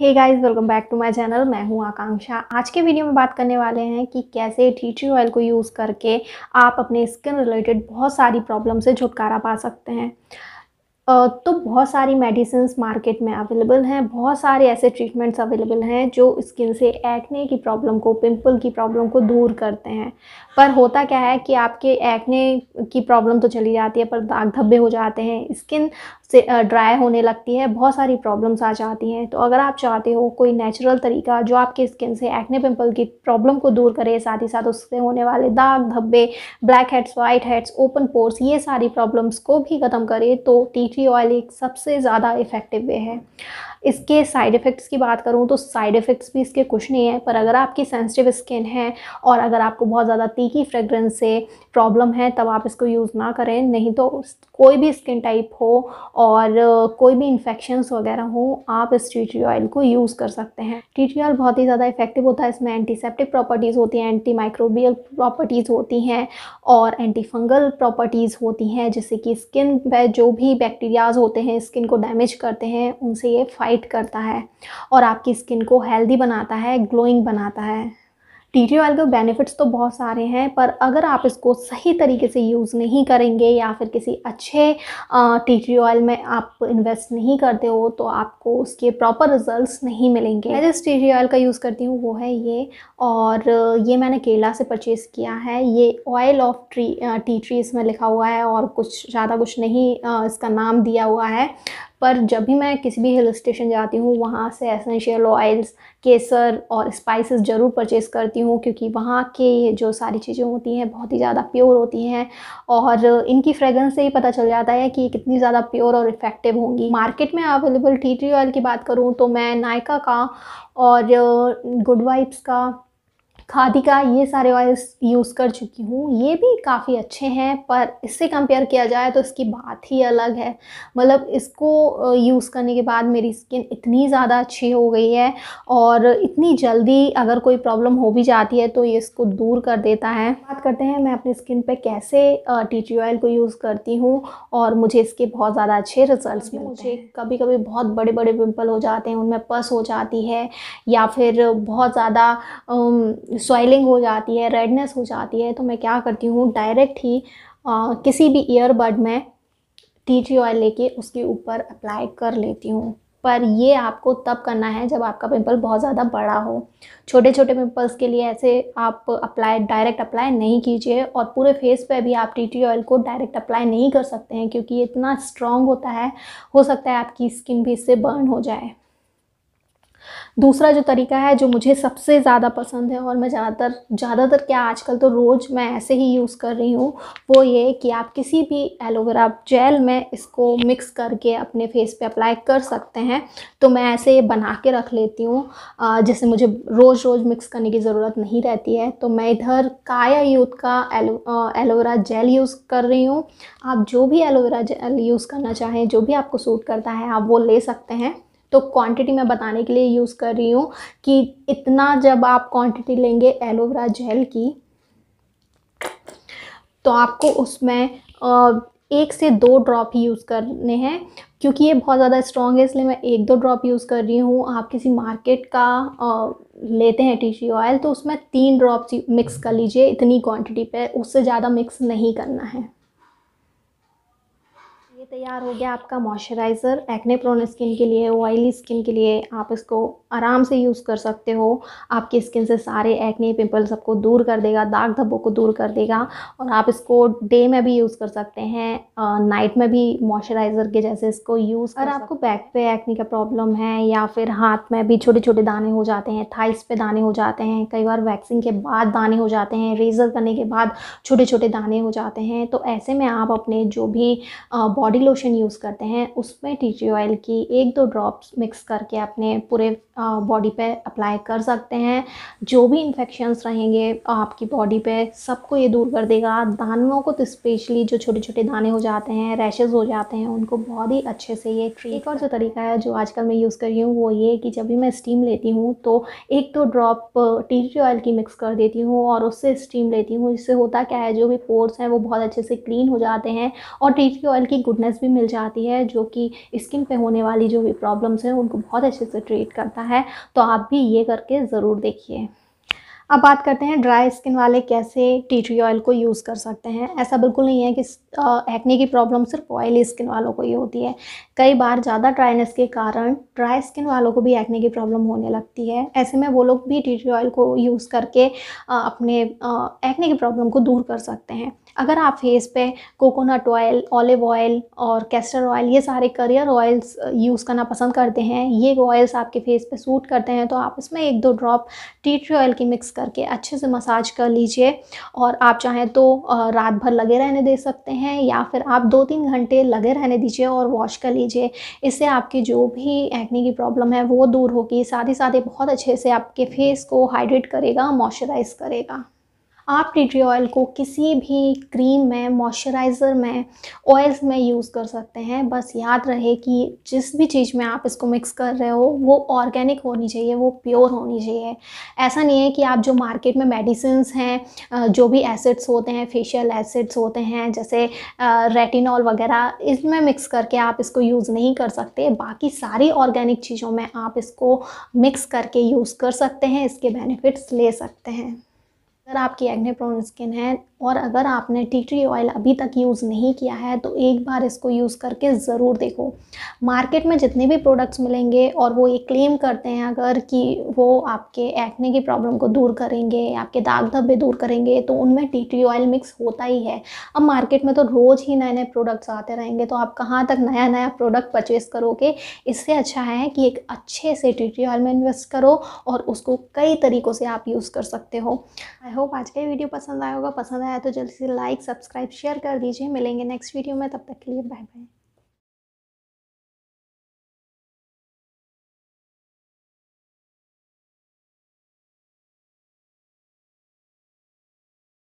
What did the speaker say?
hey guys welcome back to my channel मैं हूं आकांक्षा आज के वीडियो में बात करने वाले हैं कि कैसे टी ट्री ऑयल को यूज़ करके आप अपने स्किन रिलेटेड बहुत सारी प्रॉब्लम से छुटकारा पा सकते हैं तो बहुत सारी मेडिसिन मार्केट में अवेलेबल हैं बहुत सारे ऐसे ट्रीटमेंट्स अवेलेबल हैं जो स्किन से एक्ने की प्रॉब्लम को पिंपल की प्रॉब्लम को दूर करते हैं पर होता क्या है कि आपके एक्ने की प्रॉब्लम तो चली जाती है पर दाग धब्बे हो जाते हैं स्किन से ड्राई होने लगती है बहुत सारी प्रॉब्लम्स आ जाती हैं तो अगर आप चाहते हो कोई नेचुरल तरीका जो आपके स्किन से एक्ने पिंपल की प्रॉब्लम को दूर करे साथ ही साथ उससे होने वाले दाग धब्बे blackheads whiteheads open pores ये सारी प्रॉब्लम्स को भी ख़त्म करे तो टी टी ऑयल एक सबसे ज़्यादा इफ़ेक्टिव वे है इसके साइड इफ़ेक्ट्स की बात करूँ तो साइड इफ़ेक्ट्स भी इसके कुछ नहीं है पर अगर आपकी सेंसिटिव स्किन है और अगर आपको बहुत ज़्यादा तीखी फ्रेगरेंस से प्रॉब्लम है तब आप इसको यूज़ ना करें नहीं तो कोई भी स्किन टाइप हो और कोई भी इन्फेक्शंस वगैरह हो आप इस टी टी ऑयल को यूज़ कर सकते हैं टी टी ऑयल बहुत ही ज़्यादा इफेक्टिव होता है इसमें एंटीसेप्टिक प्रॉपर्टीज़ होती हैं एंटी माइक्रोबियल प्रॉपर्टीज़ होती हैं और एंटी फंगल प्रॉपर्टीज़ होती हैं जैसे कि स्किन पर जो भी बैक्टीरियाज़ होते हैं स्किन को डैमेज करते हैं उनसे ये फाइट ब्राइट करता है और आपकी स्किन को हेल्दी बनाता है ग्लोइंग बनाता है टी टी ऑयल के बेनिफिट्स तो बहुत सारे हैं पर अगर आप इसको सही तरीके से यूज़ नहीं करेंगे या फिर किसी अच्छे टी टी ऑयल में आप इन्वेस्ट नहीं करते हो तो आपको उसके प्रॉपर रिजल्ट्स नहीं मिलेंगे मैं जिस टी टी ऑयल का यूज़ करती हूँ वो है ये और ये मैंने केरला से परचेज़ किया है ये oil of tree tea tree इसमें लिखा हुआ है और कुछ ज़्यादा कुछ नहीं इसका नाम दिया हुआ है पर जब भी मैं किसी भी हिल स्टेशन जाती हूँ वहाँ से एसेंशियल ऑयल्स केसर और स्पाइसेस ज़रूर परचेज़ करती हूँ क्योंकि वहाँ के जो सारी चीज़ें होती हैं बहुत ही ज़्यादा प्योर होती हैं और इनकी फ्रेगरेंस से ही पता चल जाता है कि कितनी ज़्यादा प्योर और इफ़ेक्टिव होंगी मार्केट में अवेलेबल टी ट्री ऑयल की बात करूँ तो मैं नायका का और गुड वाइब्स का खादी का ये सारे ऑयल्स यूज़ कर चुकी हूँ ये भी काफ़ी अच्छे हैं पर इससे कंपेयर किया जाए तो इसकी बात ही अलग है मतलब इसको यूज़ करने के बाद मेरी स्किन इतनी ज़्यादा अच्छी हो गई है और इतनी जल्दी अगर कोई प्रॉब्लम हो भी जाती है तो ये इसको दूर कर देता है बात करते हैं मैं अपनी स्किन पर कैसे टी ट्री ऑयल को यूज़ करती हूँ और मुझे इसके बहुत ज़्यादा अच्छे रिजल्ट मिले मुझे कभी कभी बहुत बड़े बड़े पिम्पल हो जाते हैं उनमें पस हो जाती है या फिर बहुत ज़्यादा स्वाइलिंग हो जाती है रेडनेस हो जाती है तो मैं क्या करती हूँ डायरेक्ट ही आ, किसी भी ईयरबड में टी जी ऑयल लेके उसके ऊपर अप्लाई कर लेती हूँ पर ये आपको तब करना है जब आपका पिंपल बहुत ज़्यादा बड़ा हो छोटे छोटे पिंपल्स के लिए ऐसे आप अप्लाई डायरेक्ट अप्लाई नहीं कीजिए और पूरे फेस पे भी आप टी टी ऑयल को डायरेक्ट अप्लाई नहीं कर सकते हैं क्योंकि ये इतना स्ट्रॉन्ग होता है हो सकता है आपकी स्किन भी इससे बर्न हो जाए दूसरा जो तरीका है जो मुझे सबसे ज़्यादा पसंद है और मैं ज़्यादातर ज़्यादातर क्या आजकल तो रोज़ मैं ऐसे ही यूज़ कर रही हूँ वो ये कि आप किसी भी एलोवेरा जेल में इसको मिक्स करके अपने फेस पे अप्लाई कर सकते हैं तो मैं ऐसे बना के रख लेती हूँ जैसे मुझे रोज़ रोज़ मिक्स करने की ज़रूरत नहीं रहती है तो मैं इधर काया यूथ का एलो एलोवेरा जेल यूज़ कर रही हूँ आप जो भी एलोवेरा जेल यूज़ करना चाहें जो भी आपको सूट करता है आप वो ले सकते हैं तो क्वांटिटी मैं बताने के लिए यूज़ कर रही हूँ कि इतना जब आप क्वांटिटी लेंगे एलोवेरा जेल की तो आपको उसमें एक से दो ड्रॉप ही यूज़ करने हैं क्योंकि ये बहुत ज़्यादा स्ट्रॉन्ग है इसलिए मैं एक दो ड्रॉप यूज़ कर रही हूँ आप किसी मार्केट का लेते हैं टीशी ऑयल तो उसमें तीन ड्रॉप्स मिक्स कर लीजिए इतनी क्वांटिटी पे उससे ज़्यादा मिक्स नहीं करना है तैयार हो गया आपका मॉइस्चराइज़र एक्ने प्रोन स्किन के लिए ऑयली स्किन के लिए आप इसको आराम से यूज़ कर सकते हो आपकी स्किन से सारे एक्ने पिंपल सबको दूर कर देगा दाग धब्बों को दूर कर देगा और आप इसको डे में भी यूज़ कर सकते हैं नाइट में भी मॉइस्चराइज़र के जैसे इसको यूज़ अगर आपको बैक पे एक्ने का प्रॉब्लम है या फिर हाथ में भी छोटे छोटे दाने हो जाते हैं थाइस पे दाने हो जाते हैं कई बार वैक्सिंग के बाद दाने हो जाते हैं रेजर करने के बाद छोटे छोटे दाने हो जाते हैं तो ऐसे में आप अपने जो भी बॉडी बॉडी लोशन यूज़ करते हैं उसमें टी जी ऑयल की एक दो ड्रॉप्स मिक्स करके अपने पूरे बॉडी पे अप्लाई कर सकते हैं जो भी इन्फेक्शंस रहेंगे आपकी बॉडी पे सबको ये दूर कर देगा दानों को तो स्पेशली जो छोटे छोटे दाने हो जाते हैं रैशेज़ हो जाते हैं उनको बहुत ही अच्छे से ये ट्रीट एक और जो तरीका है जो आजकल मैं यूज़ कर रही हूँ वो ये कि जब भी मैं स्टीम लेती हूँ तो एक तो ड्रॉप टी ट्री ऑयल की मिक्स कर देती हूँ और उससे स्टीम लेती हूँ इससे होता क्या है जो भी पोर्स हैं वो बहुत अच्छे से क्लीन हो जाते हैं और टी ट्री ऑयल की गुडनेस भी मिल जाती है जो कि स्किन पर होने वाली जो भी प्रॉब्लम्स हैं उनको बहुत अच्छे से ट्रीट करता है है तो आप भी ये करके ज़रूर देखिए अब बात करते हैं ड्राई स्किन वाले कैसे टी ट्री ऑयल को यूज़ कर सकते हैं ऐसा बिल्कुल नहीं है कि एक्ने की प्रॉब्लम सिर्फ ऑयली स्किन वालों को ही होती है कई बार ज़्यादा ड्राइनेस के कारण ड्राई स्किन वालों को भी एक्ने की प्रॉब्लम होने लगती है ऐसे में वो लोग भी टी ट्री ऑयल को यूज़ करके अपने एक्ने की प्रॉब्लम को दूर कर सकते हैं अगर आप फेस पे कोकोनट ऑयल ऑलिव ऑयल और कैस्टर ऑयल ये सारे करियर ऑयल्स यूज़ करना पसंद करते हैं ये ऑयल्स आपके फेस पे सूट करते हैं तो आप इसमें एक दो ड्रॉप टी ट्री ऑयल की मिक्स करके अच्छे से मसाज कर लीजिए और आप चाहें तो रात भर लगे रहने दे सकते हैं या फिर आप दो तीन घंटे लगे रहने दीजिए और वॉश कर लीजिए इससे आपकी जो भी एक्नी की प्रॉब्लम है वो दूर होगी साथ ही साथ ये बहुत अच्छे से आपके फेस को हाइड्रेट करेगा मॉइस्चराइज करेगा आप टी ट्री ऑयल को किसी भी क्रीम में मॉइस्चराइज़र में ऑयल्स में यूज़ कर सकते हैं बस याद रहे कि जिस भी चीज़ में आप इसको मिक्स कर रहे हो वो ऑर्गेनिक होनी चाहिए वो प्योर होनी चाहिए ऐसा नहीं है कि आप जो मार्केट में मेडिसिन हैं जो भी एसिड्स होते हैं फेशियल एसिड्स होते हैं जैसे रेटिनॉल वगैरह इसमें मिक्स करके आप इसको यूज़ नहीं कर सकते बाकी सारी ऑर्गेनिक चीज़ों में आप इसको मिक्स करके यूज़ कर सकते हैं इसके बेनिफिट्स ले सकते हैं अगर आपकी एग्ने प्रोन स्किन है और अगर आपने टी ट्री ऑयल अभी तक यूज़ नहीं किया है तो एक बार इसको यूज़ करके ज़रूर देखो मार्केट में जितने भी प्रोडक्ट्स मिलेंगे और वो ये क्लेम करते हैं अगर कि वो आपके एक्ने की प्रॉब्लम को दूर करेंगे आपके दाग धब्बे दूर करेंगे तो उनमें टी ट्री ऑयल मिक्स होता ही है अब मार्केट में तो रोज़ ही नए नए प्रोडक्ट्स आते रहेंगे तो आप कहाँ तक नया नया प्रोडक्ट परचेस करोगे इससे अच्छा है कि एक अच्छे से टी ट्री ऑयल में इन्वेस्ट करो और उसको कई तरीक़ों से आप यूज़ कर सकते हो आई होप आज का वीडियो पसंद आया होगा पसंद आया तो जल्दी से लाइक सब्सक्राइब शेयर कर दीजिए मिलेंगे नेक्स्ट वीडियो में तब तक के लिए बाय बाय